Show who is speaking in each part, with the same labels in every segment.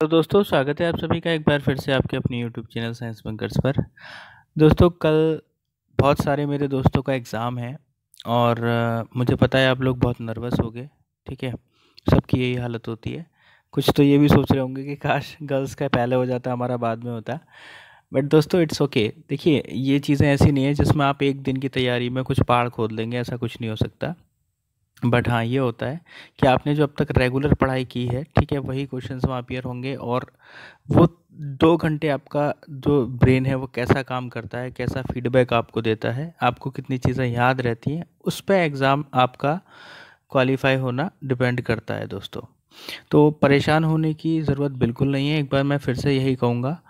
Speaker 1: तो दोस्तों स्वागत है आप सभी का एक बार फिर से आपके अपने यूट्यूब चैनल साइंस बंकर्स पर दोस्तों कल बहुत सारे मेरे दोस्तों का एग्ज़ाम है और मुझे पता है आप लोग बहुत नर्वस हो गए ठीक है सबकी यही हालत होती है कुछ तो ये भी सोच रहे होंगे कि काश गर्ल्स का पहले हो जाता हमारा बाद में होता बट दोस्तों इट्स ओके देखिए ये चीज़ें ऐसी नहीं है जिसमें आप एक दिन की तैयारी में कुछ पहाड़ खोद लेंगे ऐसा कुछ नहीं हो सकता बट हाँ ये होता है कि आपने जो अब तक रेगुलर पढ़ाई की है ठीक है वही क्वेश्चंस वहाँ अपियर होंगे और वो दो घंटे आपका जो ब्रेन है वो कैसा काम करता है कैसा फीडबैक आपको देता है आपको कितनी चीज़ें याद रहती हैं उस पर एग्ज़ाम आपका क्वालिफाई होना डिपेंड करता है दोस्तों तो परेशान होने की ज़रूरत बिल्कुल नहीं है एक बार मैं फिर से यही कहूँगा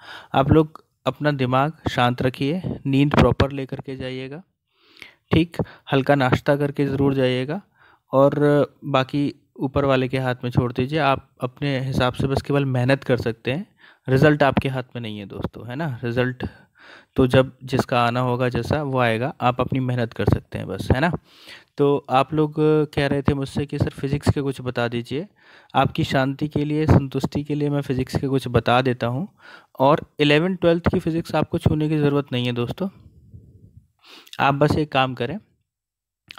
Speaker 1: आप लोग अपना दिमाग शांत रखिए नींद प्रॉपर ले करके जाइएगा ठीक हल्का नाश्ता करके ज़रूर जाइएगा और बाकी ऊपर वाले के हाथ में छोड़ दीजिए आप अपने हिसाब से बस केवल मेहनत कर सकते हैं रिज़ल्ट आपके हाथ में नहीं है दोस्तों है ना रिज़ल्ट तो जब जिसका आना होगा जैसा वो आएगा आप अपनी मेहनत कर सकते हैं बस है ना तो आप लोग कह रहे थे मुझसे कि सर फिज़िक्स के कुछ बता दीजिए आपकी शांति के लिए संतुष्टि के लिए मैं फ़िज़िक्स के कुछ बता देता हूँ और एलेवन ट्वेल्थ की फ़िज़िक्स आपको छूने की ज़रूरत नहीं है दोस्तों आप बस एक काम करें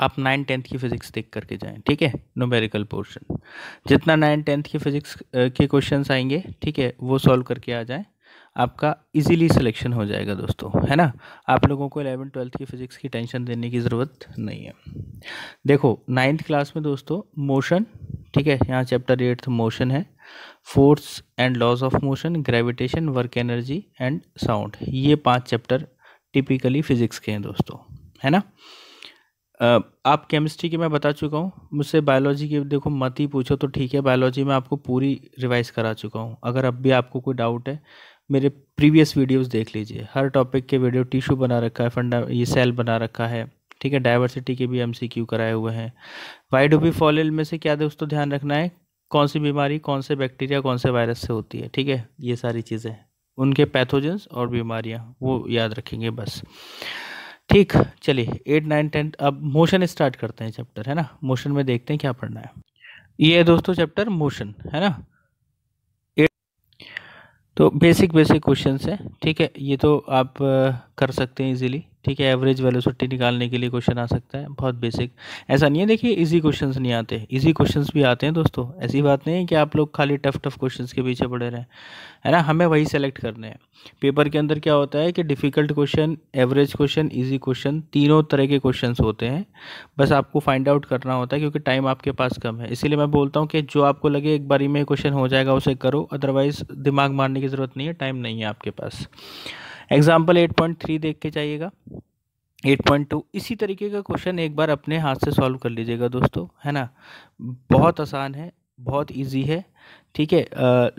Speaker 1: आप नाइन टेंथ की फिजिक्स देख करके जाएं ठीक है नोमेरिकल पोर्शन जितना नाइन टेंथ की फिजिक्स के क्वेश्चंस आएंगे ठीक है वो सॉल्व करके आ जाएं आपका इजीली सिलेक्शन हो जाएगा दोस्तों है ना आप लोगों को एलेवन ट्वेल्थ की फ़िज़िक्स की टेंशन देने की ज़रूरत नहीं है देखो नाइन्थ क्लास में दोस्तों मोशन ठीक है यहाँ चैप्टर एट्थ मोशन है force and laws of motion gravitation work energy and sound ये पांच चैप्टर टिपिकली फिज़िक्स के हैं दोस्तों है ना आप केमिस्ट्री की मैं बता चुका हूँ मुझसे बायोलॉजी की देखो मत ही पूछो तो ठीक है बायोलॉजी में आपको पूरी रिवाइज करा चुका हूँ अगर अब भी आपको कोई डाउट है मेरे प्रीवियस वीडियोस देख लीजिए हर टॉपिक के वीडियो टिश्यू बना रखा है फंडा ये सेल बना रखा है ठीक है डाइवर्सिटी के भी एम कराए हुए हैं वाइड ओपी फॉलिल में से क्या दोस्तों ध्यान रखना है कौन सी बीमारी कौन से बैक्टीरिया कौन से वायरस से होती है ठीक है ये सारी चीज़ें उनके पैथोजेंस और बीमारियाँ वो याद रखेंगे बस ठीक चलिए एट नाइन टेन अब मोशन स्टार्ट करते हैं चैप्टर है ना मोशन में देखते हैं क्या पढ़ना है ये है दोस्तों चैप्टर मोशन है ना तो बेसिक बेसिक क्वेश्चन है ठीक है ये तो आप कर सकते हैं इजीली ठीक है एवरेज वेलोसिटी निकालने के लिए क्वेश्चन आ सकता है बहुत बेसिक ऐसा नहीं है देखिए इजी क्वेश्चंस नहीं आते इजी क्वेश्चंस भी आते हैं दोस्तों ऐसी बात नहीं है कि आप लोग खाली टफ टफ क्वेश्चंस के पीछे पड़े रहें है ना हमें वही सेलेक्ट करने हैं पेपर के अंदर क्या होता है कि difficult question average question easy question तीनों तरह के क्वेश्चन होते हैं बस आपको फाइंड आउट करना होता है क्योंकि टाइम आपके पास कम है इसीलिए मैं बोलता हूँ कि जो आपको लगे एक बारी में क्वेश्चन हो जाएगा उसे करो अदरवाइज़ दिमाग मारने की ज़रूरत नहीं है टाइम नहीं है आपके पास एग्जाम्पल एट पॉइंट थ्री देख के जाइएगा एट पॉइंट टू इसी तरीके का क्वेश्चन एक बार अपने हाथ से सॉल्व कर लीजिएगा दोस्तों है ना बहुत आसान है बहुत इजी है ठीक है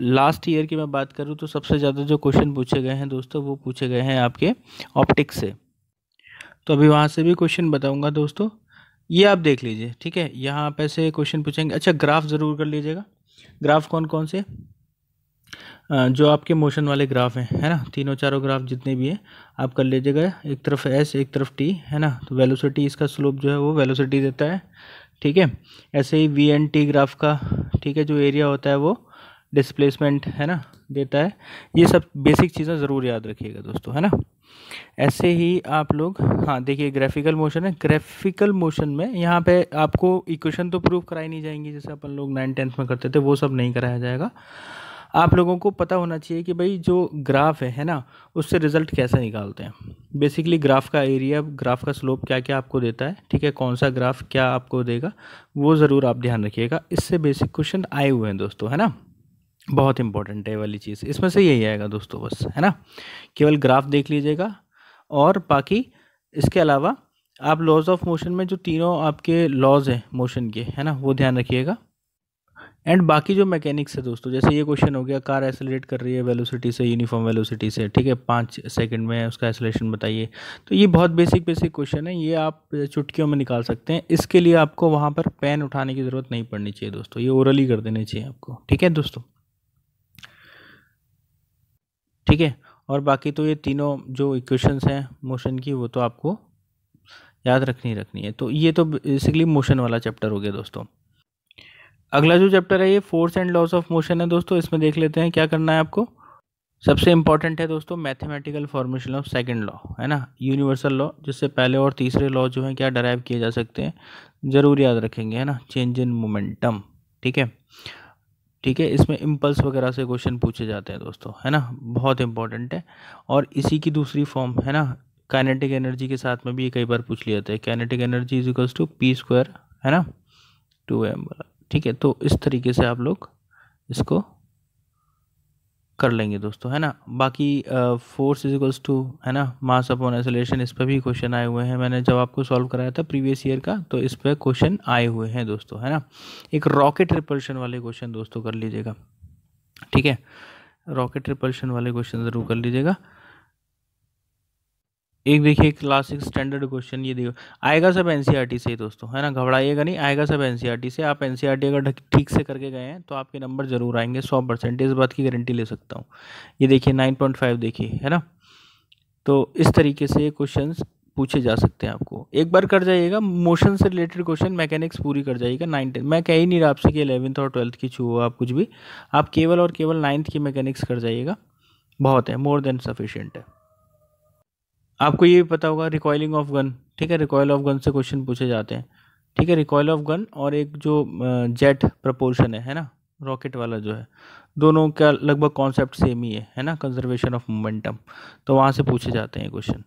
Speaker 1: लास्ट ईयर की मैं बात करूँ तो सबसे ज़्यादा जो क्वेश्चन पूछे गए हैं दोस्तों वो पूछे गए हैं आपके ऑप्टिक्स से तो अभी वहाँ से भी क्वेश्चन बताऊँगा दोस्तों ये आप देख लीजिए ठीक है यहाँ पैसे क्वेश्चन पूछेंगे अच्छा ग्राफ ज़रूर कर लीजिएगा ग्राफ कौन कौन से जो आपके मोशन वाले ग्राफ हैं है ना तीनों चारों ग्राफ जितने भी हैं आप कर लीजिएगा एक तरफ एस एक तरफ टी है ना तो वेलोसिटी इसका स्लोप जो है वो वेलोसिटी देता है ठीक है ऐसे ही वी एन टी ग्राफ का ठीक है जो एरिया होता है वो डिस्प्लेसमेंट है ना देता है ये सब बेसिक चीज़ें ज़रूर याद रखिएगा दोस्तों है ना ऐसे ही आप लोग हाँ देखिए ग्राफिकल मोशन है ग्राफिकल मोशन में यहाँ पे आपको इक्वेशन तो प्रूव कराई नहीं जाएंगी जैसे अपन लोग नाइन टेंथ में करते थे वो सब नहीं कराया जाएगा आप लोगों को पता होना चाहिए कि भाई जो ग्राफ है है ना उससे रिज़ल्ट कैसे निकालते हैं बेसिकली ग्राफ का एरिया ग्राफ का स्लोप क्या क्या आपको देता है ठीक है कौन सा ग्राफ क्या आपको देगा वो ज़रूर आप ध्यान रखिएगा इससे बेसिक क्वेश्चन आए हुए हैं दोस्तों है ना बहुत इंपॉर्टेंट है वाली चीज़ इसमें से यही आएगा दोस्तों बस है ना केवल ग्राफ देख लीजिएगा और बाकी इसके अलावा आप लॉज ऑफ मोशन में जो तीनों आपके लॉज हैं मोशन के है ना वो ध्यान रखिएगा एंड बाकी जो मैकेनिक्स है दोस्तों जैसे ये क्वेश्चन हो गया कार एसोलेट कर रही है वेलोसिटी से यूनिफॉर्म वेलोसिटी से ठीक है पाँच सेकंड में उसका एसोलेशन बताइए तो ये बहुत बेसिक बेसिक क्वेश्चन है ये आप चुटकियों में निकाल सकते हैं इसके लिए आपको वहाँ पर पेन उठाने की ज़रूरत नहीं पड़नी चाहिए दोस्तों ये ओरली कर देने चाहिए आपको ठीक है दोस्तों ठीक है और बाकी तो ये तीनों जो इक्वेशंस हैं मोशन की वो तो आपको याद रखनी रखनी है तो ये तो बेसिकली मोशन वाला चैप्टर हो गया दोस्तों अगला जो चैप्टर है ये force and laws of motion है दोस्तों इसमें देख लेते हैं क्या करना है आपको सबसे इम्पॉर्टेंट है दोस्तों mathematical formation of second law है ना यूनिवर्सल लॉ जिससे पहले और तीसरे लॉ जो हैं क्या डराइव किए जा सकते हैं ज़रूर याद रखेंगे है ना चेंज इन मोमेंटम ठीक है ठीक है इसमें इम्पल्स वगैरह से क्वेश्चन पूछे जाते हैं दोस्तों है ना बहुत इंपॉर्टेंट है और इसी की दूसरी फॉर्म है ना काइनेटिक एनर्जी के साथ में भी ये कई बार पूछ लिया जाता है kinetic energy is equals to P square है ना टू एम बराबर ठीक है तो इस तरीके से आप लोग इसको कर लेंगे दोस्तों है ना बाकी फोर्स इज इक्वल्स टू है ना मास अपॉन एसोलेशन इस पर भी क्वेश्चन आए हुए हैं मैंने जब आपको सॉल्व कराया था प्रीवियस ईयर का तो इस पर क्वेश्चन आए हुए हैं दोस्तों है ना एक रॉकेट रिपल्शन वाले क्वेश्चन दोस्तों कर लीजिएगा ठीक है रॉकेट रिपल्शन वाले क्वेश्चन ज़रूर कर लीजिएगा एक देखिए क्लासिक स्टैंडर्ड क्वेश्चन ये देखो आएगा सब एनसीईआरटी e से ही दोस्तों है ना घबराइएगा नहीं आएगा सब एनसीईआरटी e से आप एनसीईआरटी e अगर ठीक से करके गए हैं तो आपके नंबर जरूर आएंगे सौ परसेंट इस बात की गारंटी ले सकता हूँ ये देखिए नाइन पॉइंट फाइव देखिए है ना तो इस तरीके से क्वेश्चन पूछे जा सकते हैं आपको एक बार कर जाइएगा मोशन से रिलेटेड क्वेश्चन मैकेनिक्स पूरी कर जाइएगा नाइन टेंथ मैं कह ही नहीं रहा आपसे कि एलेवंथ और ट्वेल्थ की छू हो आप कुछ भी आप केवल और केवल नाइन्थ की मैकेनिक्स कर जाइएगा बहुत है मोर देन सफिशियंट है आपको ये भी पता होगा रिकॉयलिंग ऑफ गन ठीक है रिकॉयल ऑफ गन से क्वेश्चन पूछे जाते हैं ठीक है रिकॉयल ऑफ गन और एक जो जेट प्रपोर्शन है है ना रॉकेट वाला जो है दोनों का लगभग कॉन्सेप्ट सेम ही है है ना कंजर्वेशन ऑफ मोमेंटम तो वहाँ से पूछे जाते हैं क्वेश्चन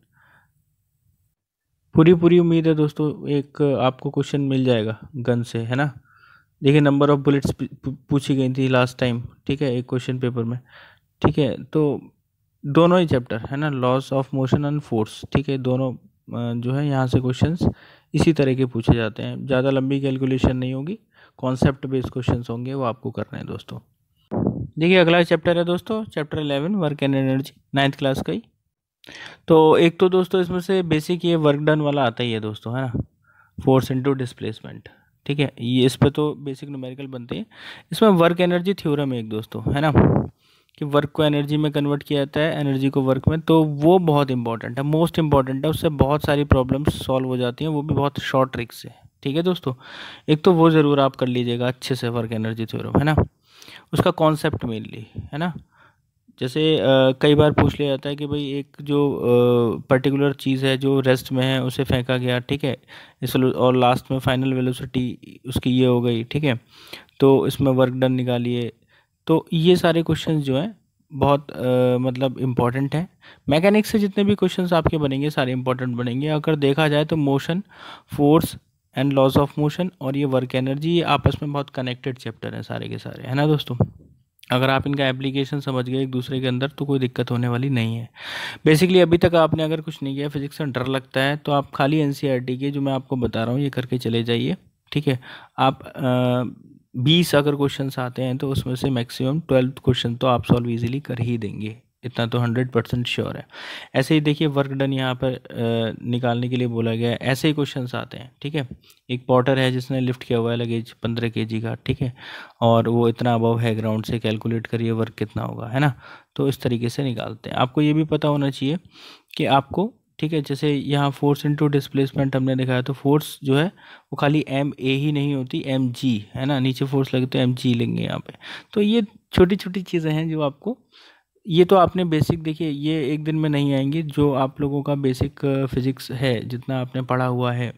Speaker 1: पूरी पूरी उम्मीद है दोस्तों एक आपको क्वेश्चन मिल जाएगा गन से है ना देखिए नंबर ऑफ बुलेट्स पूछी गई थी लास्ट टाइम ठीक है एक क्वेश्चन पेपर में ठीक है तो दोनों ही चैप्टर है ना laws of motion and force ठीक है दोनों जो है यहाँ से क्वेश्चंस इसी तरह के पूछे जाते हैं ज़्यादा लंबी कैलकुलेशन नहीं होगी कॉन्सेप्ट बेस्ड क्वेश्चंस होंगे वो आपको करना है दोस्तों देखिए अगला चैप्टर है दोस्तों chapter eleven work and energy ninth class का ही तो एक तो दोस्तों इसमें से बेसिक ये वर्क डन वाला आता ही है दोस्तों है ना फोर्स इंटू डिस्प्लेसमेंट ठीक है ये इस पर तो बेसिक न्यूमेरिकल बनते हैं इसमें वर्क एनर्जी थ्योरम एक दोस्तों है ना कि वर्क को एनर्जी में कन्वर्ट किया जाता है एनर्जी को वर्क में तो वो बहुत इंपॉर्टेंट है मोस्ट इंपॉर्टेंट है उससे बहुत सारी प्रॉब्लम्स सॉल्व हो जाती हैं वो भी बहुत शॉर्ट ट्रिक से ठीक है दोस्तों एक तो वो ज़रूर आप कर लीजिएगा अच्छे से वर्क एनर्जी थ्योरम है ना उसका कॉन्सेप्ट मेनली है ना जैसे आ, कई बार पूछ लिया जाता है कि भाई एक जो पर्टिकुलर चीज़ है जो रेस्ट में है उसे फेंका गया ठीक है इस और लास्ट में फाइनल वेलोसिटी उसकी ये हो गई ठीक है तो इसमें वर्क डन निकालिए तो ये सारे क्वेश्चन जो हैं बहुत आ, मतलब इम्पॉर्टेंट है मैकेनिक्स से जितने भी क्वेश्चंस आपके बनेंगे सारे इम्पॉर्टेंट बनेंगे अगर देखा जाए तो motion force and laws of motion और ये वर्क एनर्जी ये आपस में बहुत कनेक्टेड चैप्टर हैं सारे के सारे है ना दोस्तों अगर आप इनका एप्लीकेशन समझ गए एक दूसरे के अंदर तो कोई दिक्कत होने वाली नहीं है बेसिकली अभी तक आपने अगर कुछ नहीं किया फिजिक्स में डर लगता है तो आप खाली एन e के जो मैं आपको बता रहा हूँ ये करके चले जाइए ठीक है आप आ, बीस अगर क्वेश्चन आते हैं तो उसमें से मैक्सिमम ट्वेल्व क्वेश्चन तो आप सॉल्व इजीली कर ही देंगे इतना तो हंड्रेड परसेंट श्योर है ऐसे ही देखिए वर्क डन यहाँ पर निकालने के लिए बोला गया ऐसे ही क्वेश्चन आते हैं ठीक है एक पॉटर है जिसने लिफ्ट किया हुआ है लगेज पंद्रह के का ठीक है और वो इतना अबव है ग्राउंड से कैलकुलेट करिए वर्क कितना होगा है ना तो इस तरीके से निकालते हैं आपको ये भी पता होना चाहिए कि आपको ठीक है जैसे यहाँ फोर्स इनटू डिस्प्लेसमेंट हमने दिखाया तो फोर्स जो है वो खाली एम ए ही नहीं होती एम जी है ना नीचे फोर्स लगे तो एम जी लेंगे यहाँ पे तो ये छोटी छोटी चीज़ें हैं जो आपको ये तो आपने बेसिक देखिए ये एक दिन में नहीं आएंगी जो आप लोगों का बेसिक फिज़िक्स है जितना आपने पढ़ा हुआ है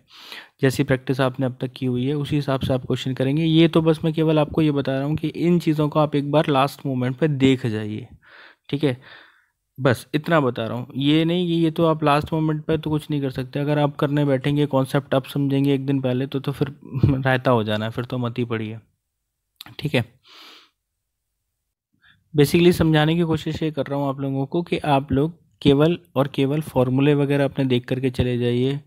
Speaker 1: जैसी प्रैक्टिस आपने अब तक की हुई है उसी हिसाब से आप क्वेश्चन करेंगे ये तो बस मैं केवल आपको ये बता रहा हूँ कि इन चीज़ों को आप एक बार लास्ट मोमेंट पर देख जाइए ठीक है बस इतना बता रहा हूँ ये नहीं कि ये तो आप लास्ट मोमेंट पे तो कुछ नहीं कर सकते अगर आप करने बैठेंगे कॉन्सेप्ट आप समझेंगे एक दिन पहले तो तो फिर रायता हो जाना है फिर तो मत ही पड़ी है ठीक है बेसिकली समझाने की कोशिश ये कर रहा हूँ आप लोगों को कि आप लोग केवल और केवल फॉर्मूले वगैरह अपने देख करके चले जाइए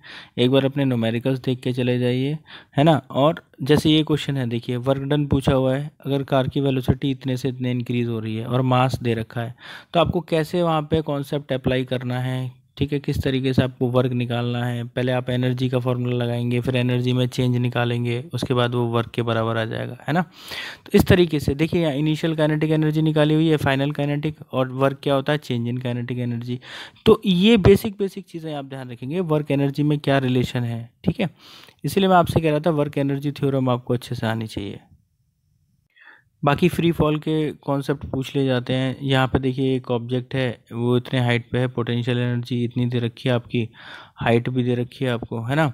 Speaker 1: एक बार अपने नोमेरिकल्स देख के चले जाइए है ना और जैसे ये क्वेश्चन है देखिए वर्क डन पूछा हुआ है अगर कार की वेलोसिटी इतने से इतने इंक्रीज़ हो रही है और मास दे रखा है तो आपको कैसे वहाँ पे कॉन्सेप्ट अप्लाई करना है ठीक है किस तरीके से आपको वर्क निकालना है पहले आप एनर्जी का फॉर्मूला लगाएंगे फिर एनर्जी में चेंज निकालेंगे उसके बाद वो वर्क के बराबर आ जाएगा है ना तो इस तरीके से देखिए यहाँ इनिशियल काइनेटिक एनर्जी निकाली हुई है फाइनल काइनेटिक और वर्क क्या होता है चेंज इन काइनेटिक एनर्जी तो ये बेसिक बेसिक चीज़ें आप ध्यान रखेंगे वर्क एनर्जी में क्या रिलेशन है ठीक है इसीलिए मैं आपसे कह रहा था वर्क एनर्जी थ्योरम आपको अच्छे से आनी चाहिए बाकी फ्री फॉल के कॉन्सेप्ट पूछ लिए जाते हैं यहाँ पे देखिए एक ऑब्जेक्ट है वो इतने हाइट पे है पोटेंशियल एनर्जी इतनी दे रखी है आपकी हाइट भी दे रखी है आपको है ना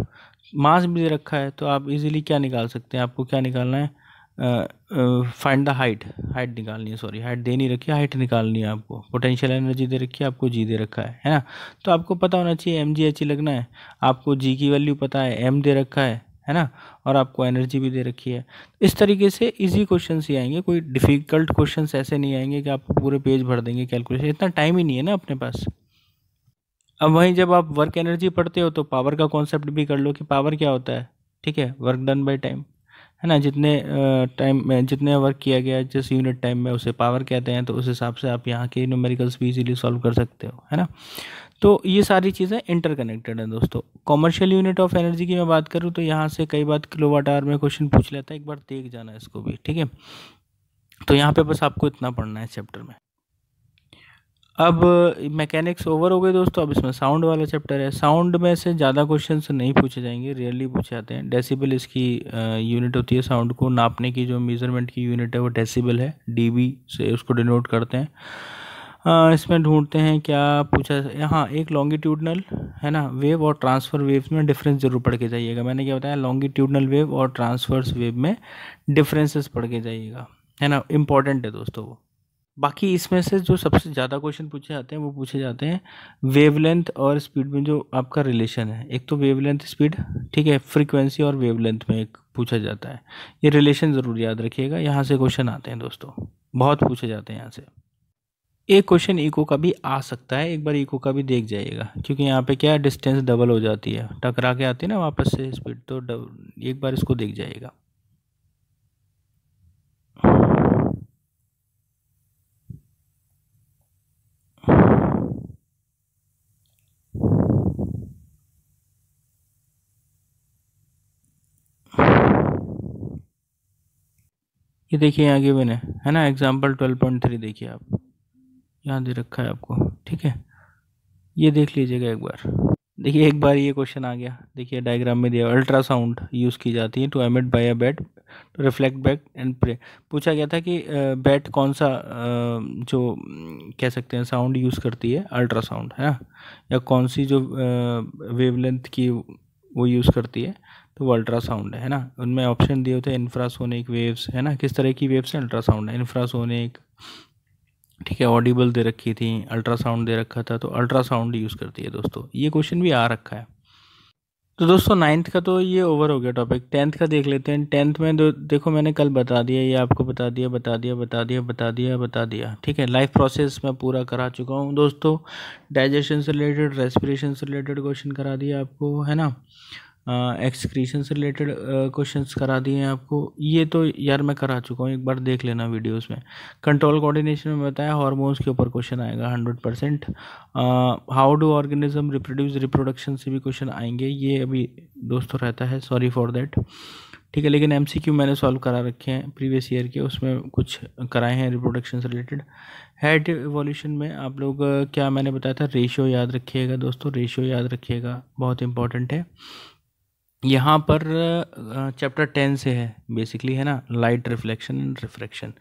Speaker 1: मास भी दे रखा है तो आप इजीली क्या निकाल सकते हैं आपको क्या निकालना है फाइंड द हाइट हाइट निकालनी है सॉरी हाइट दे नहीं रखी हाइट निकालनी है आपको पोटेंशियल एनर्जी दे रखी है आपको जी दे रखा है है ना तो आपको पता होना चाहिए एम जी एच लगना है आपको जी की वैल्यू पता है एम दे रखा है है ना और आपको एनर्जी भी दे रखी है इस तरीके से इजी क्वेश्चन ही आएंगे कोई डिफ़िकल्ट क्वेश्चन ऐसे नहीं आएंगे कि आपको पूरे पेज भर देंगे कैलकुलेशन इतना टाइम ही नहीं है ना अपने पास अब वहीं जब आप वर्क एनर्जी पढ़ते हो तो पावर का कॉन्सेप्ट भी कर लो कि पावर क्या होता है ठीक है वर्क डन बाई टाइम है ना जितने टाइम में जितने वर्क किया गया जिस यूनिट टाइम में उसे पावर कहते हैं तो उस हिसाब से आप यहाँ के न्यूमेरिकल्स भी इजीली सॉल्व कर सकते हो है ना तो ये सारी चीज़ें इंटरकनेक्टेड हैं दोस्तों कॉमर्शियल यूनिट ऑफ एनर्जी की मैं बात करूँ तो यहाँ से कई बार किलोवाट आवर में क्वेश्चन पूछ लेता है एक बार देख जाना है इसको भी ठीक है तो यहाँ पे बस आपको इतना पढ़ना है चैप्टर में अब मैकेनिक्स ओवर हो गए दोस्तों अब इसमें साउंड वाला चैप्टर है साउंड में से ज़्यादा क्वेश्चन नहीं पूछे जाएंगे रियरली पूछे जाते हैं डेसीबल इसकी यूनिट होती है साउंड को नापने की जो मेजरमेंट की यूनिट है वो डेसीबल है बी से उसको डिनोट करते हैं इसमें ढूंढते हैं क्या पूछा हाँ एक लॉन्गिट्यूडनल है ना वेव और ट्रांसफ़र वेव में डिफरेंस जरूर पढ़ के जाइएगा मैंने क्या बताया लॉन्गिट्यूडनल वेव और ट्रांसफर्स वेव में डिफरेंसेस पढ़ के जाइएगा है ना इम्पॉर्टेंट है दोस्तों वो बाकी इसमें से जो सबसे ज़्यादा क्वेश्चन पूछे जाते हैं वो पूछे जाते हैं वेवलेंथ और स्पीड में जो आपका रिलेशन है एक तो वेवलेंथ स्पीड ठीक है फ्रीक्वेंसी और वेवलेंथ में एक पूछा जाता है ये रिलेशन ज़रूर याद रखिएगा यहाँ से क्वेश्चन आते हैं दोस्तों बहुत पूछे जाते हैं यहाँ से एक क्वेश्चन इको का भी आ सकता है एक बार इको का भी देख जाइएगा क्योंकि यहाँ पे क्या है डिस्टेंस डबल हो जाती है टकरा के आती है ना वापस से स्पीड तो डबल एक बार इसको देख जाइएगा ये देखिए आगे मैंने है है ना एग्जाम्पल ट्वेल्व पॉइंट थ्री देखिए आप यहाँ दे रखा है आपको ठीक है ये देख लीजिएगा एक बार देखिए एक बार ये क्वेश्चन आ गया देखिए डायग्राम में दिया अल्ट्रासाउंड यूज़ की जाती है to emit by a bat to reflect back and prey पूछा गया था कि बैट कौन सा जो कह सकते हैं साउंड यूज़ करती है अल्ट्रासाउंड है ना या कौन सी जो वेवलेंथ की वो यूज़ करती है तो वो अल्ट्रासाउंड है ना उनमें ऑप्शन दिए होते हैं इन्फ्रासोनिक वेव्स है ना किस तरह की वेव्स हैं अल्ट्रासाउंड है इन्फ्रासोनिक ठीक है ऑडिबल दे रखी थी अल्ट्रासाउंड दे रखा था तो अल्ट्रासाउंड यूज़ करती है दोस्तों ये क्वेश्चन भी आ रखा है तो दोस्तों नाइन्थ का तो ये ओवर हो गया टॉपिक टेंथ का देख लेते हैं टेंथ में देखो मैंने कल बता दिया ये आपको बता दिया बता दिया बता दिया बता दिया बता दिया ठीक है लाइफ प्रोसेस मैं पूरा करा चुका हूँ दोस्तों डाइजेशन से रिलेटेड रेस्पिरेशन से रिलेटेड क्वेश्चन करा दिया आपको है ना एक्सक्रीशन से रिलेटेड क्वेश्चंस करा दिए हैं आपको ये तो यार मैं करा चुका हूँ एक बार देख लेना वीडियोस में कंट्रोल कोऑर्डिनेशन में बताया हार्मोन्स के ऊपर क्वेश्चन आएगा hundred percent how do organism reproduce reproduction से भी क्वेश्चन आएंगे ये अभी दोस्तों रहता है सॉरी फॉर देट ठीक है लेकिन एम मैंने सॉल्व करा रखे हैं प्रीवियस ईयर के उसमें कुछ कराए हैं रिप्रोडक्शन से रिलेटेड हेड एवोल्यूशन में आप लोग uh, क्या मैंने बताया था रेशियो याद रखिएगा दोस्तों रेशियो याद रखिएगा बहुत इंपॉर्टेंट है यहाँ पर चैप्टर टेन से है बेसिकली है ना लाइट रिफ्लेक्शन एंड रिफ्रैक्शन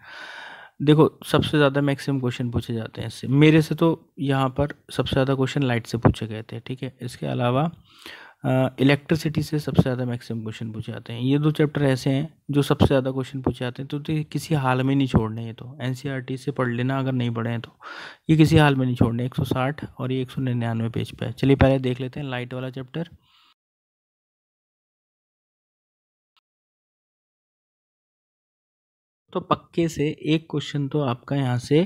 Speaker 1: देखो सबसे ज़्यादा मैक्सिमम क्वेश्चन पूछे जाते हैं इससे मेरे से तो यहाँ पर सबसे ज़्यादा क्वेश्चन लाइट से पूछे गए थे ठीक है इसके अलावा इलेक्ट्रिसिटी से सबसे ज़्यादा मैक्सिमम क्वेश्चन पूछे जाते हैं ये दो चैप्टर ऐसे हैं जो सबसे ज़्यादा क्वेश्चन पूछे जाते हैं तो, तो किसी हाल में नहीं छोड़ने ये तो एन e से पढ़ लेना अगर नहीं पढ़े हैं तो ये किसी हाल में नहीं छोड़ने एक और ये एक पेज पर है चलिए पहले देख लेते हैं लाइट वाला चैप्टर तो पक्के से एक क्वेश्चन तो आपका यहाँ से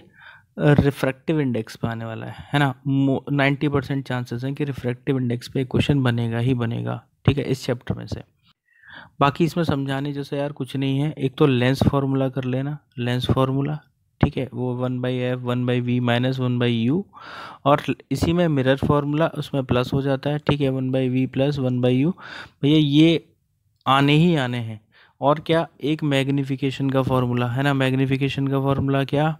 Speaker 1: रिफ्रैक्टिव इंडेक्स पे आने वाला है है ना नाइन्टी परसेंट चांसेस हैं कि रिफ्रैक्टिव इंडेक्स पे क्वेश्चन बनेगा ही बनेगा ठीक है इस चैप्टर में से बाकी इसमें समझाने जैसे यार कुछ नहीं है एक तो लेंस फार्मूला कर लेना लेंस फार्मूला ठीक है वो one by F one by V minus one by U और इसी में मिरर फार्मूला उसमें प्लस हो जाता है ठीक है one by V plus one by U भैया ये आने ही आने हैं और क्या एक मैग्नीफिकेशन का फॉर्मूला है ना मैग्नीफिकेशन का फॉर्मूला क्या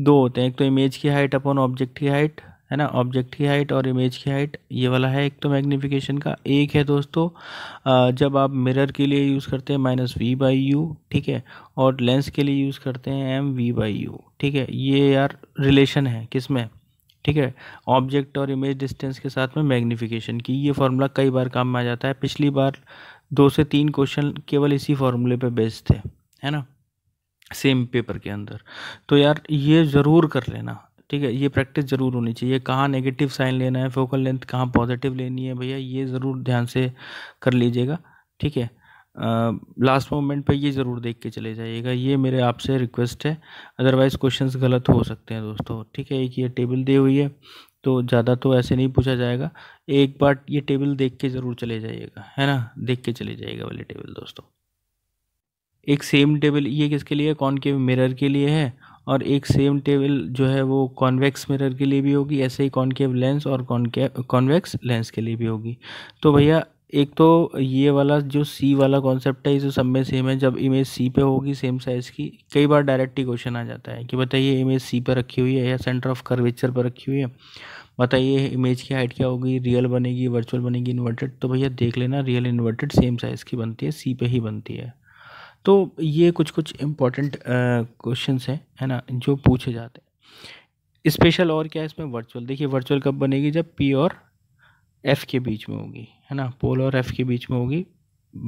Speaker 1: दो होते हैं एक तो इमेज की हाइट अपॉन ऑब्जेक्ट की हाइट है ना ऑब्जेक्ट की हाइट और इमेज की हाइट ये वाला है एक तो मैग्नीफिकेशन का एक है दोस्तों जब आप मिरर के लिए यूज़ करते हैं माइनस वी बाई यू ठीक है और लेंस के लिए यूज़ करते हैं एम वी बाई यू ठीक है ये यार रिलेशन है किस में ठीक है ऑब्जेक्ट और इमेज डिस्टेंस के साथ में मैग्नीफिकेशन की ये फॉर्मूला कई बार काम में आ जाता है पिछली बार दो से तीन क्वेश्चन केवल इसी फार्मूले पे बेस्ड थे है ना सेम पेपर के अंदर तो यार ये ज़रूर कर लेना ठीक है ये प्रैक्टिस ज़रूर होनी चाहिए कहाँ नेगेटिव साइन लेना है फोकल लेंथ कहाँ पॉजिटिव लेनी है भैया ये ज़रूर ध्यान से कर लीजिएगा ठीक है लास्ट मोमेंट पे ये ज़रूर देख के चले जाइएगा ये मेरे आपसे रिक्वेस्ट है अदरवाइज़ क्वेश्चंस गलत हो सकते हैं दोस्तों ठीक है एक ये टेबल दी हुई है तो ज़्यादा तो ऐसे नहीं पूछा जाएगा एक बार ये टेबल देख के ज़रूर चले जाइएगा है ना देख के चले जाइएगा वाले टेबल दोस्तों एक सेम टेबल ये किसके लिए कॉनकेव मिरर के लिए है और एक सेम टेबल जो है वो कॉन्वेक्स मिरर के लिए भी होगी ऐसे ही कॉनकेव लेंस और कॉनकेव कॉन्वेक्स लेंस के लिए भी होगी तो भैया एक तो ये वाला जो सी वाला कॉन्सेप्ट है इसे सब में सेम है जब इमेज सी पे होगी सेम साइज़ की कई बार डायरेक्ट ही क्वेश्चन आ जाता है कि बताइए इमेज सी पर रखी हुई है या सेंटर ऑफ कर्वेचर पर रखी हुई है बताइए इमेज की हाइट क्या होगी रियल बनेगी वर्चुअल बनेगी इन्वर्टेड तो भैया देख लेना रियल इन्वर्टेड सेम साइज़ की बनती है सी पे ही बनती है तो ये कुछ कुछ इम्पॉर्टेंट क्वेश्चन हैं है ना जो पूछे जाते हैं स्पेशल और क्या है इसमें वर्चुअल देखिए वर्चुअल कब बनेगी जब पी और एफ़ के बीच में होगी है ना पोल और एफ़ के बीच में होगी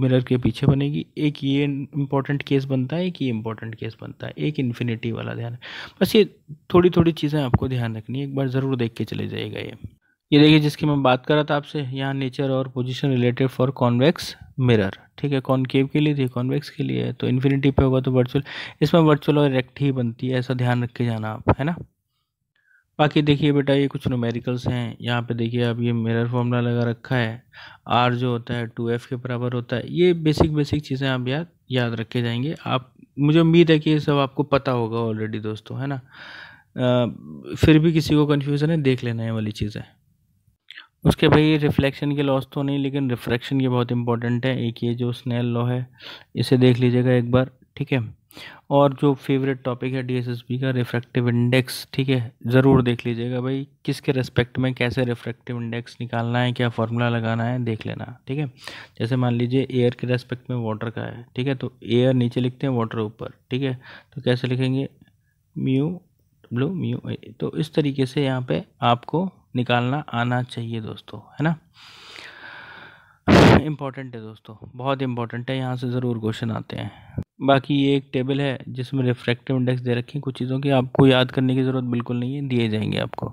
Speaker 1: मिरर के पीछे बनेगी एक ये इम्पॉर्टेंट केस बनता है एक ये इम्पॉर्टेंट केस बनता है एक इन्फिनिटी वाला ध्यान बस ये थोड़ी थोड़ी चीज़ें आपको ध्यान रखनी है एक बार ज़रूर देख के चले जाइएगा ये ये देखिए जिसकी मैं बात कर रहा था आपसे यहाँ नेचर और position related for convex mirror ठीक है कॉन्केव के लिए थी कॉन्वेक्स के लिए तो इन्फिनिटी पे होगा तो वर्चुअल इसमें वर्चुअल और रेक्ट ही बनती है ऐसा ध्यान रख के जाना आप है ना बाकी देखिए बेटा ये कुछ नोमेरिकल्स हैं यहाँ पे देखिए आप ये मिरर फॉर्मूला लगा रखा है आर जो होता है टू एफ़ के बराबर होता है ये बेसिक बेसिक चीज़ें आप याद याद रखे जाएंगे आप मुझे उम्मीद है कि ये सब आपको पता होगा ऑलरेडी दोस्तों है ना आ, फिर भी किसी को कन्फ्यूज़न है देख लेना है वाली चीज़ें उसके भाई रिफ्लेक्शन के लॉस तो नहीं लेकिन रिफ्रैक्शन ये बहुत इंपॉर्टेंट है एक ये जो स्नेल लॉ है इसे देख लीजिएगा एक बार ठीक है और जो फेवरेट टॉपिक है डीएसएसबी का रिफ्रैक्टिव इंडेक्स ठीक है ज़रूर देख लीजिएगा भाई किसके रेस्पेक्ट में कैसे रिफ्रैक्टिव इंडेक्स निकालना है क्या फार्मूला लगाना है देख लेना ठीक है जैसे मान लीजिए एयर के रेस्पेक्ट में वाटर का है ठीक है तो एयर नीचे लिखते हैं वाटर ऊपर ठीक है तो कैसे लिखेंगे म्यू डब्ल्यू म्यू तो इस तरीके से यहाँ पर आपको निकालना आना चाहिए दोस्तों है ना इम्पॉर्टेंट है दोस्तों बहुत इंपॉर्टेंट है यहाँ से ज़रूर क्वेश्चन आते हैं बाकी ये एक टेबल है जिसमें रिफ्रैक्टिव इंडेक्स दे रखी है कुछ चीज़ों की आपको याद करने की ज़रूरत बिल्कुल नहीं है दिए जाएंगे आपको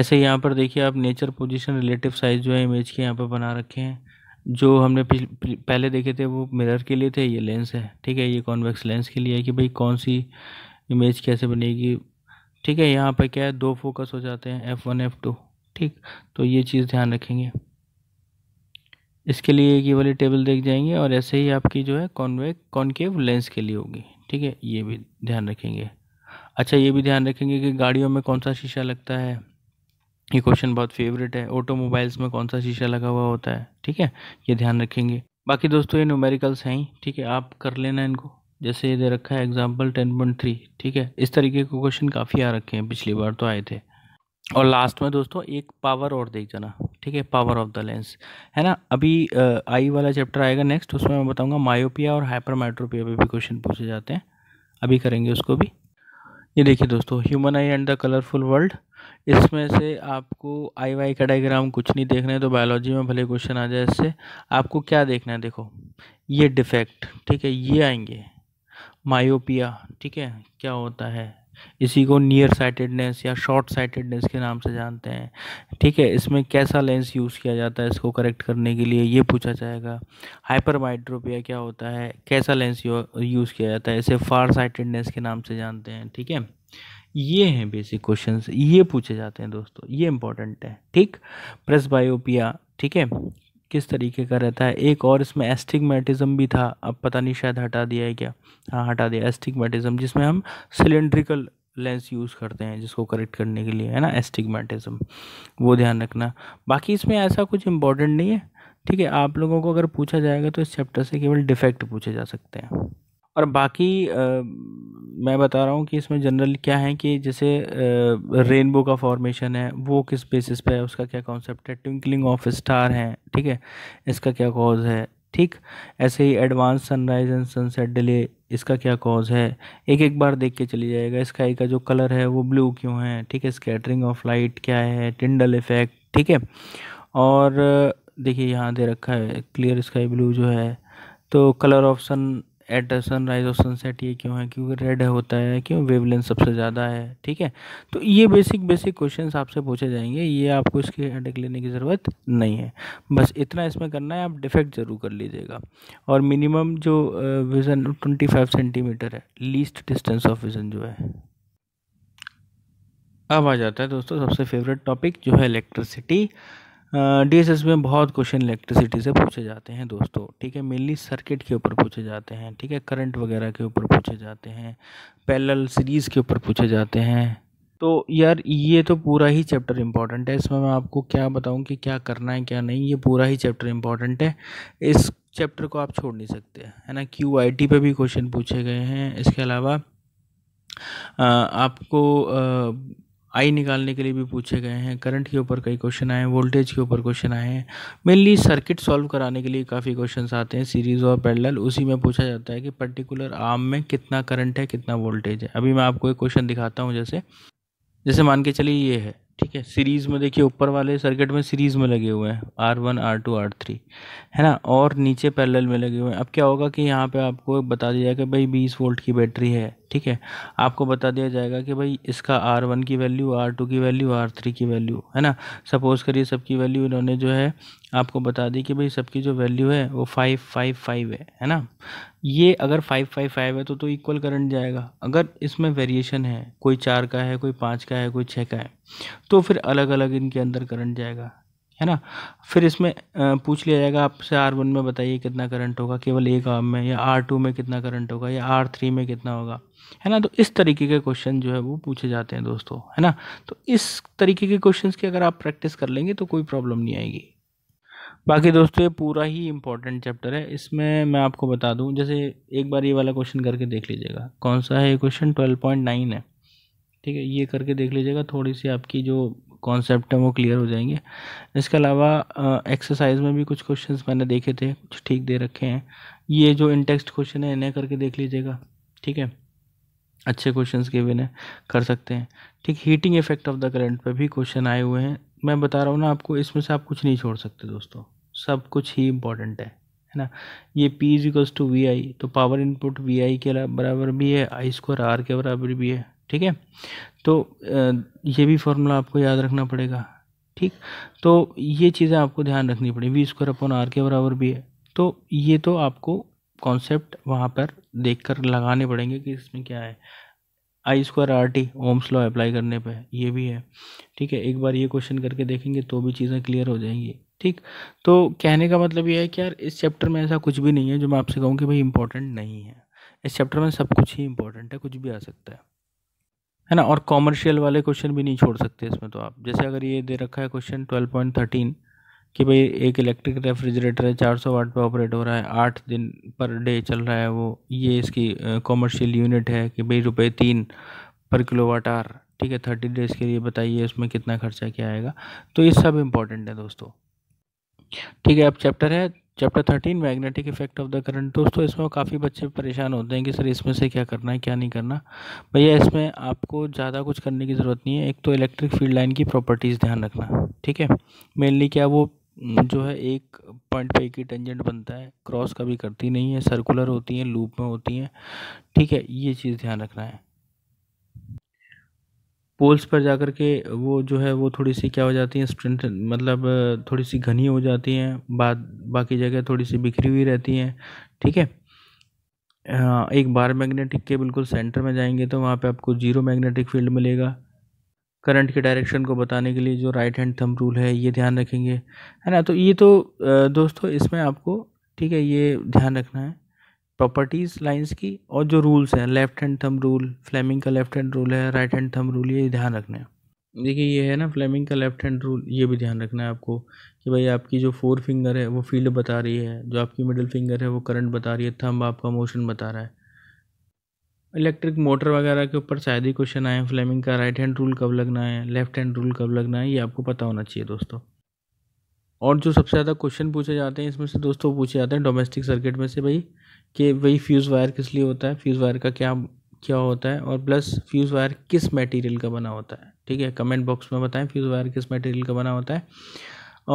Speaker 1: ऐसे यहाँ पर देखिए आप नेचर पोजिशन रिलेटिव साइज़ जो है इमेज के यहाँ पर बना रखे हैं जो हमने पहले देखे थे वो मिरर के लिए थे ये लेंस है ठीक है ये कॉन्वेक्स लेंस के लिए है कि भाई कौन सी इमेज कैसे बनेगी ठीक है यहाँ पर क्या है दो फोकस हो जाते हैं एफ़ वन एफ़ टू ठीक तो ये चीज़ ध्यान रखेंगे इसके लिए ये वाली टेबल देख जाएंगे और ऐसे ही आपकी जो है कॉन्वे कॉन्केव लेंस के लिए होगी ठीक है ये भी ध्यान रखेंगे अच्छा ये भी ध्यान रखेंगे कि गाड़ियों में कौन सा शीशा लगता है ये क्वेश्चन बहुत फेवरेट है ऑटोमोबाइल्स में कौन सा शीशा लगा हुआ होता है ठीक है ये ध्यान रखेंगे बाकी दोस्तों ये न्यूमेरिकल्स हैं ही ठीक है आप कर लेना इनको जैसे ये दे रखा है एग्जाम्पल टेन पॉइंट थ्री ठीक है इस तरीके के क्वेश्चन काफ़ी आ रखे हैं पिछली बार तो आए थे और लास्ट में दोस्तों एक पावर और देख जाना ठीक है पावर ऑफ द लेंस है ना अभी आई वाला चैप्टर आएगा नेक्स्ट उसमें मैं बताऊंगा मायोपिया और हाइपर माइट्रोपिया पे भी क्वेश्चन पूछे जाते हैं अभी करेंगे उसको भी ये देखिए दोस्तों human eye and the colourful world इसमें से आपको आई वाई का डायग्राम कुछ नहीं देखना है तो बायोलॉजी में भले क्वेश्चन आ जाए इससे आपको क्या देखना है देखो ये डिफेक्ट ठीक है ये आएंगे मायोपिया ठीक है क्या होता है इसी को नियर साइटेडनेस या शॉर्ट साइटेडनेस के नाम से जानते हैं ठीक है इसमें कैसा लेंस यूज़ किया जाता है इसको करेक्ट करने के लिए ये पूछा जाएगा हाइपर माइट्रोपिया क्या होता है कैसा लेंस यूज़ किया जाता है इसे फार साइटेडनेस के नाम से जानते हैं ठीक है ये हैं बेसिक क्वेश्चन ये पूछे जाते हैं दोस्तों ये इंपॉर्टेंट है ठीक प्रेस बायोपिया ठीक है किस तरीके का रहता है एक और इसमें एस्टिगमेटिज़म भी था अब पता नहीं शायद हटा दिया है क्या हाँ हटा दिया एस्टिगमेटिज़म जिसमें हम सिलेंड्रिकल लेंस यूज़ करते हैं जिसको करेक्ट करने के लिए है ना एस्टिगमेटिज़म वो ध्यान रखना बाकी इसमें ऐसा कुछ इंपॉर्टेंट नहीं है ठीक है आप लोगों को अगर पूछा जाएगा तो इस चैप्टर से केवल डिफेक्ट पूछे जा सकते हैं और बाकी आ, मैं बता रहा हूँ कि इसमें जनरल क्या है कि जैसे रेनबो का फॉर्मेशन है वो किस बेसिस पे है उसका क्या कॉन्सेप्ट है ट्विंकलिंग ऑफ स्टार है ठीक है इसका क्या कॉज है ठीक ऐसे ही advance sunrise and sunset delay इसका क्या कॉज है एक एक बार देख के चली जाएगा स्काई का जो कलर है वो ब्लू क्यों है ठीक है स्कैटरिंग ऑफ लाइट क्या है टिंडल इफेक्ट ठीक है और देखिए यहाँ दे रखा है क्लियर स्काई ब्लू जो है तो colour of sun at sunrise और सनसेट ये क्यों है क्योंकि रेड होता है क्यों वेवलेंथ सबसे ज़्यादा है ठीक है तो ये बेसिक बेसिक क्वेश्चन आपसे पूछे जाएंगे ये आपको इसके हेडेक लेने की ज़रूरत नहीं है बस इतना इसमें करना है आप डिफेक्ट ज़रूर कर लीजिएगा और मिनिमम जो विज़न ट्वेंटी फाइव सेंटीमीटर है लीस्ट डिस्टेंस ऑफ विज़न जो है अब आ जाता है दोस्तों सबसे फेवरेट टॉपिक जो है इलेक्ट्रिसिटी डी में बहुत क्वेश्चन इलेक्ट्रिसिटी से पूछे जाते हैं दोस्तों ठीक है मेनली सर्किट के ऊपर पूछे जाते हैं ठीक है करंट वगैरह के ऊपर पूछे जाते हैं पैरेलल सीरीज़ के ऊपर पूछे जाते हैं तो यार ये तो पूरा ही चैप्टर इम्पॉर्टेंट है इसमें मैं आपको क्या बताऊं कि क्या करना है क्या नहीं ये पूरा ही चैप्टर इम्पॉर्टेंट है इस चैप्टर को आप छोड़ नहीं सकते है ना क्यू आई टी भी क्वेश्चन पूछे गए हैं इसके अलावा आपको आ, आई निकालने के लिए भी पूछे गए हैं करंट के ऊपर कई क्वेश्चन आए हैं वोल्टेज के ऊपर क्वेश्चन आए हैं मेनली सर्किट सॉल्व कराने के लिए काफ़ी क्वेश्चन आते हैं सीरीज़ और पैरेलल उसी में पूछा जाता है कि पर्टिकुलर आर्म में कितना करंट है कितना वोल्टेज है अभी मैं आपको एक क्वेश्चन दिखाता हूँ जैसे जैसे मान के चलिए ये है ठीक है सीरीज़ में देखिए ऊपर वाले सर्किट में सीरीज़ में लगे हुए हैं R one R two R three है ना और नीचे पैरेलल में लगे हुए हैं अब क्या होगा कि यहाँ पे आपको बता दिया जाएगा भाई बीस वोल्ट की बैटरी है ठीक है आपको बता दिया जाएगा कि भाई इसका आर वन की वैल्यू आर टू की वैल्यू आर थ्री की वैल्यू है ना सपोज़ करिए सबकी वैल्यू इन्होंने जो है आपको बता दी कि भाई सबकी जो वैल्यू है वो फाइव फाइव फाइव है है ना ये अगर फाइव फाइव फाइव है तो तो इक्वल करंट जाएगा अगर इसमें वेरिएशन है कोई चार का है कोई पाँच का है कोई छः का है तो फिर अलग अलग इनके अंदर करंट जाएगा है ना फिर इसमें पूछ लिया जाएगा आपसे आर वन में बताइए कितना करंट होगा केवल एक आम में या आर टू में कितना करंट होगा या आर थ्री में कितना होगा है ना तो इस तरीके के क्वेश्चन जो है वो पूछे जाते हैं दोस्तों है ना तो इस तरीके के क्वेश्चंस की अगर आप प्रैक्टिस कर लेंगे तो कोई प्रॉब्लम नहीं आएगी बाकी दोस्तों ये पूरा ही इम्पोर्टेंट चैप्टर है इसमें मैं आपको बता दूं जैसे एक बार ये वाला क्वेश्चन करके देख लीजिएगा कौन सा है ये क्वेश्चन ट्वेल्व पॉइंट नाइन है ठीक है ये करके देख लीजिएगा थोड़ी सी आपकी जो कॉन्सेप्ट है वो क्लियर हो जाएंगे इसके अलावा एक्सरसाइज में भी कुछ क्वेश्चन मैंने देखे थे कुछ ठीक दे रखे हैं ये जो इंटेक्सट क्वेश्चन है इन्हें करके देख लीजिएगा ठीक है अच्छे क्वेश्चंस के बिना कर सकते हैं ठीक heating effect of the current पे भी क्वेश्चन आए हुए हैं मैं बता रहा हूँ ना आपको इसमें से आप कुछ नहीं छोड़ सकते दोस्तों सब कुछ ही इम्पोर्टेंट है है ना ये P is equals to V I तो पावर इनपुट वी आई के बराबर भी है आई स्क्वायर आर के बराबर भी है ठीक है तो ये भी फॉर्मूला आपको याद रखना पड़ेगा ठीक तो ये चीज़ें आपको ध्यान रखनी पड़ेगी वी स्क्वायर अपॉन आर के बराबर भी है तो ये तो आपको कॉन्सेप्ट वहाँ पर देखकर लगाने पड़ेंगे कि इसमें क्या है I square R T Ohm's law apply करने पे ये भी है ठीक है एक बार ये क्वेश्चन करके देखेंगे तो भी चीज़ें क्लियर हो जाएंगी ठीक तो कहने का मतलब ये है कि यार इस चैप्टर में ऐसा कुछ भी नहीं है जो मैं आपसे कहूँ कि भाई इंपॉर्टेंट नहीं है इस चैप्टर में सब कुछ ही इंपॉर्टेंट है कुछ भी आ सकता है है ना और कॉमर्शियल वाले क्वेश्चन भी नहीं छोड़ सकते इसमें तो आप जैसे अगर ये दे रखा है क्वेश्चन ट्वेल्व पॉइंट थर्टीन कि भाई एक इलेक्ट्रिक रेफ्रिजरेटर है 400 वाट पे ऑपरेट हो रहा है आठ दिन पर डे चल रहा है वो ये इसकी कॉमर्शियल यूनिट है कि भाई रुपये तीन पर किलो वाट आर ठीक है थर्टी डेज़ के लिए बताइए उसमें कितना खर्चा क्या आएगा तो ये सब इम्पॉर्टेंट है दोस्तों ठीक है अब चैप्टर है chapter thirteen magnetic effect of the current दोस्तों इसमें काफ़ी बच्चे परेशान होते हैं कि सर इसमें से क्या करना है क्या नहीं करना भैया इसमें आपको ज़्यादा कुछ करने की ज़रूरत नहीं है एक तो इलेक्ट्रिक फील्ड लाइन की प्रॉपर्टीज़ ध्यान रखना ठीक है मेनली क्या वो जो है एक पॉइंट पे एक ही टेंजेंट बनता है क्रॉस कभी करती नहीं है सर्कुलर होती हैं लूप में होती हैं ठीक है ये चीज़ ध्यान रखना है पोल्स पर जाकर के वो जो है वो थोड़ी सी क्या हो जाती हैं स्ट्रेंथ मतलब थोड़ी सी घनी हो जाती हैं बाद बाकी जगह थोड़ी सी बिखरी हुई रहती हैं ठीक है एक बार मैग्नेटिक के बिल्कुल सेंटर में जाएंगे तो वहाँ पे आपको जीरो मैग्नेटिक फील्ड मिलेगा करंट के डायरेक्शन को बताने के लिए जो राइट हैंड थंब रूल है ये ध्यान रखेंगे है ना तो ये तो दोस्तों इसमें आपको ठीक है ये ध्यान रखना है प्रॉपर्टीज़ लाइंस की और जो रूल्स हैं left hand thumb rule Fleming का लेफ्ट हैंड रूल है राइट हैंड थंब रूल ये ध्यान रखना है देखिए ये है ना फ्लेमिंग का लेफ्ट हैंड रूल ये भी ध्यान रखना है आपको कि भाई आपकी जो फोर फिंगर है वो फील्ड बता रही है जो आपकी मिडिल फिंगर है वो करंट बता रही है थंब आपका मोशन बता रहा है इलेक्ट्रिक मोटर वगैरह के ऊपर शायद ही क्वेश्चन आए फ्लेमिंग का राइट हैंड रूल कब लगना है लेफ्ट हैंड रूल कब लगना है ये आपको पता होना चाहिए दोस्तों और जो सबसे ज़्यादा क्वेश्चन पूछे जाते हैं इसमें से दोस्तों पूछे जाते हैं डोमेस्टिक सर्किट में से भाई कि वही फ्यूज़ वायर किस लिए होता है फ्यूज़ वायर का क्या क्या होता है और प्लस फ्यूज़ वायर किस मटेरियल का बना होता है ठीक है कमेंट बॉक्स में बताएं फ्यूज़ वायर किस मटेरियल का बना होता है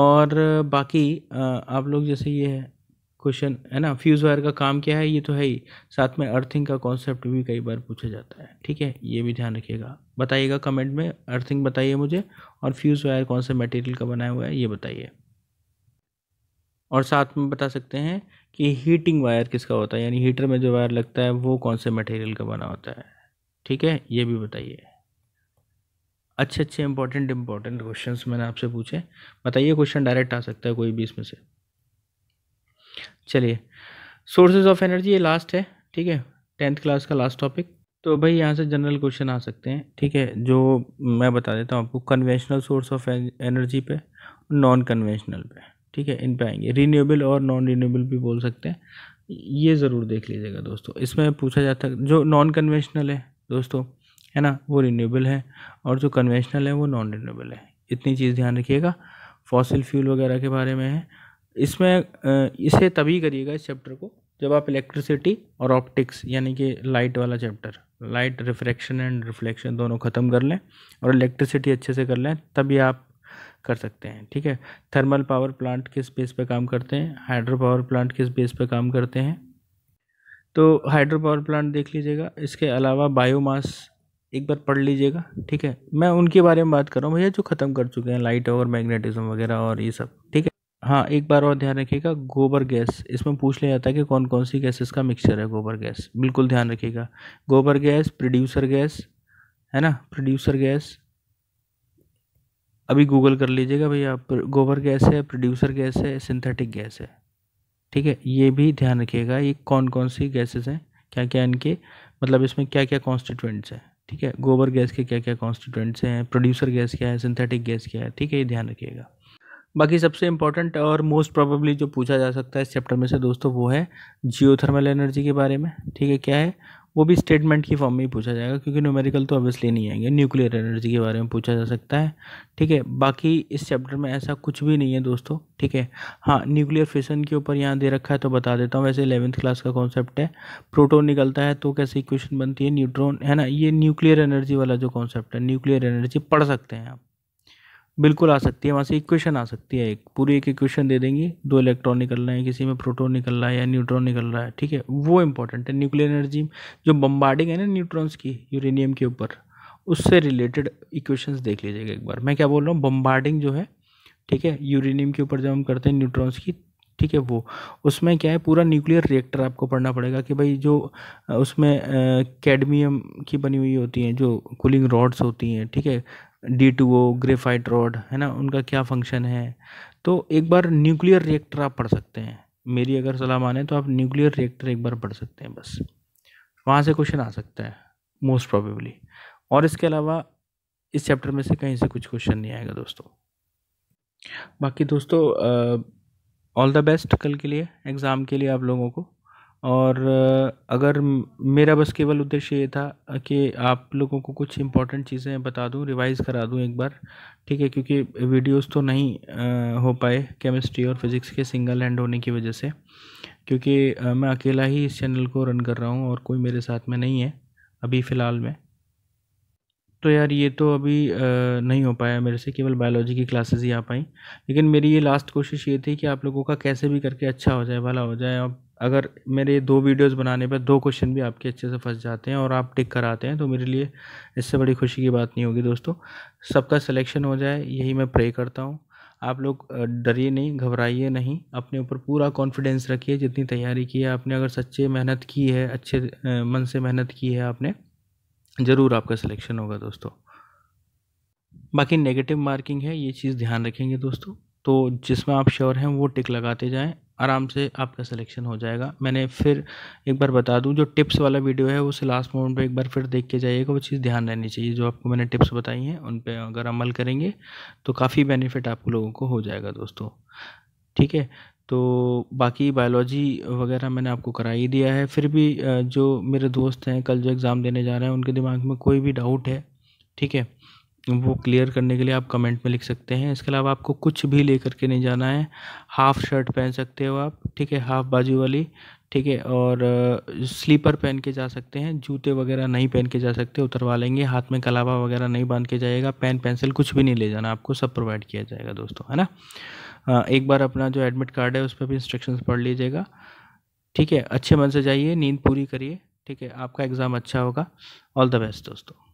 Speaker 1: और बाकी आप लोग जैसे ये है क्वेश्चन है ना फ्यूज़ वायर का काम क्या है ये तो है ही साथ में अर्थिंग का कॉन्सेप्ट भी कई बार पूछा जाता है ठीक है ये भी ध्यान रखिएगा बताइएगा कमेंट में अर्थिंग बताइए मुझे और फ्यूज़ वायर कौन से मटेरियल का बनाया हुआ है ये बताइए और साथ में बता सकते हैं कि हीटिंग वायर किसका होता है यानी हीटर में जो वायर लगता है वो कौन से मटेरियल का बना होता है ठीक है ये भी बताइए अच्छे अच्छे इंपॉर्टेंट इंपॉर्टेंट क्वेश्चंस मैंने आपसे पूछे बताइए क्वेश्चन डायरेक्ट आ सकता है कोई भी इसमें से चलिए सोर्सेज ऑफ एनर्जी ये लास्ट है ठीक है टेंथ क्लास का लास्ट टॉपिक तो भाई यहाँ से जनरल क्वेश्चन आ सकते हैं ठीक है जो मैं बता देता हूँ आपको कन्वेंशनल सोर्स ऑफ एनर्जी पे नॉन कन्वेंशनल पे ठीक है इन पे आएंगे रीन्यूएबल और नॉन रीन्यूएबल भी बोल सकते हैं ये ज़रूर देख लीजिएगा दोस्तों इसमें पूछा जाता है जो नॉन कन्वेंशनल है दोस्तों है ना वो रीन्यूएबल है और जो कन्वेंशनल है वो नॉन रीन्यूएबल है इतनी चीज़ ध्यान रखिएगा फॉसिल फ्यूल वगैरह के बारे में है इसमें इसे तभी करिएगा इस चैप्टर को जब आप इलेक्ट्रिसिटी और ऑप्टिक्स यानी कि लाइट वाला chapter light refraction and reflection दोनों ख़त्म कर लें और इलेक्ट्रिसिटी अच्छे से कर लें तभी आप कर सकते हैं ठीक है थर्मल पावर प्लांट किस बेस पर काम करते हैं हाइड्रो पावर प्लांट किस बेस पर काम करते हैं तो हाइड्रो पावर प्लांट देख लीजिएगा इसके अलावा बायोमास एक बार पढ़ लीजिएगा ठीक है मैं उनके बारे में बात कर रहा हूँ भैया जो ख़त्म कर चुके हैं लाइट और मैग्नेटिज्म वगैरह और ये सब ठीक है हाँ एक बार और ध्यान रखिएगा गोबर गैस इसमें पूछ लिया जाता है कि कौन कौन सी गैसेस का मिक्सचर है गोबर गैस बिल्कुल ध्यान रखिएगा गोबर गैस प्रोड्यूसर गैस है ना प्रोड्यूसर गैस अभी गूगल कर लीजिएगा भैया गोबर गैस है प्रोड्यूसर गैस है सिंथेटिक गैस है ठीक है ये भी ध्यान रखिएगा ये कौन कौन सी गैसेस हैं क्या क्या इनके मतलब इसमें क्या क्या कॉन्स्टिट्यूंट्स हैं ठीक है गोबर गैस के क्या क्या कॉन्स्टिट्यूंट्स हैं प्रोड्यूसर गैस क्या है सिंथेटिक गैस क्या है ठीक है ये ध्यान रखिएगा बाकी सबसे इम्पॉर्टेंट और मोस्ट प्रोबेबली जो पूछा जा सकता है इस चैप्टर में से दोस्तों वो है जियोथर्मल एनर्जी के बारे में ठीक है क्या है वो भी स्टेटमेंट की फॉर्म में ही पूछा जाएगा क्योंकि न्यूमेरिकल तो ऑब्वियसली नहीं आएंगे न्यूक्लियर एनर्जी के बारे में पूछा जा सकता है ठीक है बाकी इस चैप्टर में ऐसा कुछ भी नहीं है दोस्तों ठीक है हाँ न्यूक्लियर फिशन के ऊपर यहाँ दे रखा है तो बता देता हूँ वैसे इलेवंथ क्लास का कॉन्सेप्ट है प्रोटोन निकलता है तो कैसे इक्वेशन बनती है न्यूट्रॉन है ना ये न्यूक्लियर एनर्जी वाला जो कॉन्सेप्ट है न्यूक्लियर एनर्जी पढ़ सकते हैं आप बिल्कुल आ सकती है वहाँ से इक्वेशन आ सकती है एक पूरी एक इक्वेशन दे देंगी दो इलेक्ट्रॉन निकल रहे हैं किसी में प्रोटोन निकल रहा है या न्यूट्रॉन निकल रहा है ठीक है वो इंपॉर्टेंट है न्यूक्लियर एनर्जी जो बम्बार्डिंग है ना न्यूट्रॉन्स की यूरेनियम के ऊपर उससे रिलेटेड इक्वेशंस देख लीजिएगा एक बार मैं क्या बोल रहा हूँ बम्बार्डिंग जो है ठीक है यूरेनियम के ऊपर जब हम करते हैं न्यूट्रॉन्स की ठीक है वो उसमें क्या है पूरा न्यूक्लियर रिएक्टर आपको पढ़ना पड़ेगा कि भाई जो उसमें कैडमियम की बनी हुई होती हैं जो कूलिंग रॉड्स होती हैं ठीक है D two O graphite rod है ना उनका क्या फंक्शन है तो एक बार न्यूक्लियर रिएक्टर आप पढ़ सकते हैं मेरी अगर सलाह माने तो आप न्यूक्लियर रिएक्टर एक बार पढ़ सकते हैं बस वहाँ से क्वेश्चन आ सकता है मोस्ट प्रॉबेबली और इसके अलावा इस चैप्टर में से कहीं से कुछ क्वेश्चन नहीं आएगा दोस्तों बाकी दोस्तों ऑल द बेस्ट कल के लिए एग्ज़ाम के लिए आप लोगों को और अगर मेरा बस केवल उद्देश्य ये था कि आप लोगों को कुछ इम्पोर्टेंट चीज़ें बता दूँ रिवाइज़ करा दूँ एक बार ठीक है क्योंकि वीडियोस तो नहीं हो पाए केमिस्ट्री और फिज़िक्स के सिंगल हैंड होने की वजह से क्योंकि मैं अकेला ही इस चैनल को रन कर रहा हूँ और कोई मेरे साथ में नहीं है अभी फ़िलहाल में तो यार ये तो अभी नहीं हो पाया मेरे से केवल बायोलॉजी की क्लासेस ही आ पाई लेकिन मेरी ये लास्ट कोशिश ये थी कि आप लोगों का कैसे भी करके अच्छा हो जाए भला हो जाए आप अगर मेरे दो वीडियोस बनाने पर दो क्वेश्चन भी आपके अच्छे से फंस जाते हैं और आप टिक कराते हैं तो मेरे लिए इससे बड़ी खुशी की बात नहीं होगी दोस्तों सबका सिलेक्शन हो जाए यही मैं प्रे करता हूँ आप लोग डरिए नहीं घबराइए नहीं अपने ऊपर पूरा कॉन्फिडेंस रखिए जितनी तैयारी की है आपने अगर सच्चे मेहनत की है अच्छे मन से मेहनत की है आपने ज़रूर आपका सिलेक्शन होगा दोस्तों बाकी नेगेटिव मार्किंग है ये चीज़ ध्यान रखेंगे दोस्तों तो जिसमें आप श्योर हैं वो टिक लगाते जाएं आराम से आपका सिलेक्शन हो जाएगा मैंने फिर एक बार बता दूं जो टिप्स वाला वीडियो है उसे लास्ट मोमेंट पे एक बार फिर देख के जाइएगा वो चीज़ ध्यान रहनी चाहिए जो आपको मैंने टिप्स बताई हैं उन पर अगर अमल करेंगे तो काफ़ी बेनिफिट आप लोगों को हो जाएगा दोस्तों ठीक है तो बाकी बायोलॉजी वगैरह मैंने आपको करा ही दिया है फिर भी जो मेरे दोस्त हैं कल जो एग्ज़ाम देने जा रहे हैं उनके दिमाग में कोई भी डाउट है ठीक है वो क्लियर करने के लिए आप कमेंट में लिख सकते हैं इसके अलावा आपको कुछ भी ले करके नहीं जाना है हाफ़ शर्ट पहन सकते हो आप ठीक है हाफ़ बाजू वाली ठीक है और स्लीपर पहन के जा सकते हैं जूते वगैरह नहीं पहन के जा सकते उतरवा लेंगे हाथ में कलावा वगैरह नहीं बांध के जाएगा पेन पेंसिल कुछ भी नहीं ले जाना आपको सब प्रोवाइड किया जाएगा दोस्तों है ना एक बार अपना जो एडमिट कार्ड है उस पर भी इंस्ट्रक्शंस पढ़ लीजिएगा ठीक है अच्छे मन से जाइए नींद पूरी करिए ठीक है आपका एग्ज़ाम अच्छा होगा ऑल द बेस्ट दोस्तों